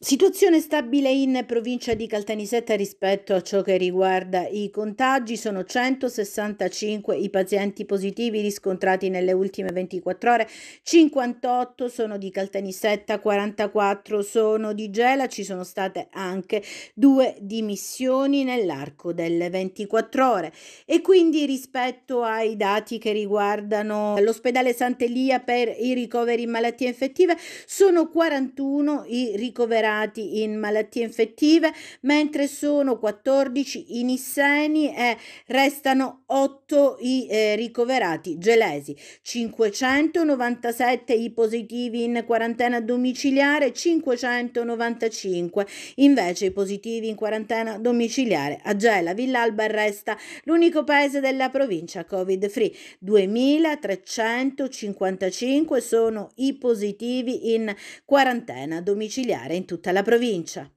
Situazione stabile in provincia di Caltanissetta rispetto a ciò che riguarda i contagi. Sono 165 i pazienti positivi riscontrati nelle ultime 24 ore, 58 sono di Caltanissetta, 44 sono di Gela. Ci sono state anche due dimissioni nell'arco delle 24 ore. E quindi rispetto ai dati che riguardano l'ospedale Sant'Elia per i ricoveri in malattie infettive, sono 41 i ricoverati considerati in malattie infettive, mentre sono 14 i nisseni e restano 8 i eh, ricoverati gelesi, 597 i positivi in quarantena domiciliare, 595 invece i positivi in quarantena domiciliare. A Gela, Villalba resta l'unico paese della provincia Covid free. 2355 sono i positivi in quarantena domiciliare in tutta tutta la provincia.